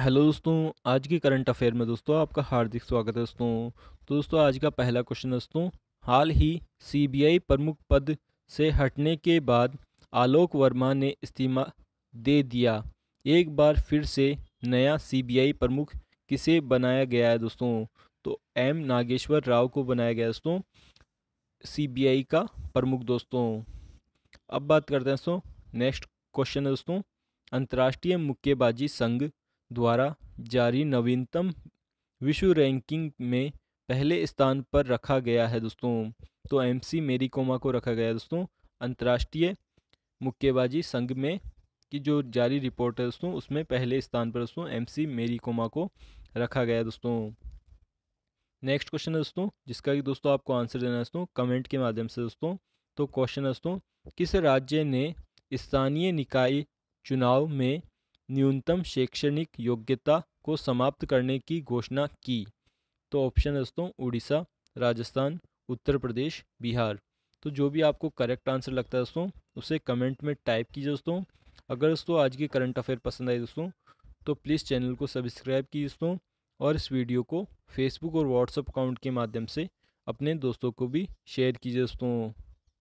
hello दोस्तों आज की करंट अफेयर में दोस्तों आपका हार्दिक स्वागत है दोस्तों तो दोस्तों आज का पहला क्वेश्चन दोस्तों हाल ही सीबीआई प्रमुख पद से हटने के बाद आलोक वर्मा ने इस्तीफा दे दिया एक बार फिर से नया सीबीआई प्रमुख किसे बनाया गया है दोस्तों तो एम नागेश्वर राव को बनाया गया दोस्तों सी का प्रमुख दोस्तों अब बात करते हैं दोस्तों नेक्स्ट क्वेश्चन है दोस्तों अंतर्राष्ट्रीय मुक्केबाजी संघ द्वारा जारी नवीनतम विश्व रैंकिंग में पहले स्थान पर रखा गया है दोस्तों तो एम सी मेरी कोमा को रखा गया दोस्तों अंतर्राष्ट्रीय मुक्केबाजी संघ में की जो जारी रिपोर्ट है दोस्तों उसमें पहले स्थान पर दोस्तों एम सी मेरी कोमा को रखा गया दोस्तों नेक्स्ट क्वेश्चन है दोस्तों जिसका कि दोस्तों आपको आंसर देना है दोस्तों कमेंट के माध्यम से दोस्तों तो क्वेश्चन है दोस्तों किस राज्य ने स्थानीय निकाय चुनाव में न्यूनतम शैक्षणिक योग्यता को समाप्त करने की घोषणा की तो ऑप्शन दोस्तों उड़ीसा राजस्थान उत्तर प्रदेश बिहार तो जो भी आपको करेक्ट आंसर लगता है दोस्तों उसे कमेंट में टाइप कीजिए दोस्तों अगर दोस्तों आज की करंट अफेयर पसंद आई दोस्तों तो प्लीज़ चैनल को सब्सक्राइब कीजिए दोस्तों और इस वीडियो को फेसबुक और व्हाट्सअप अकाउंट के माध्यम से अपने दोस्तों को भी शेयर कीजिए दोस्तों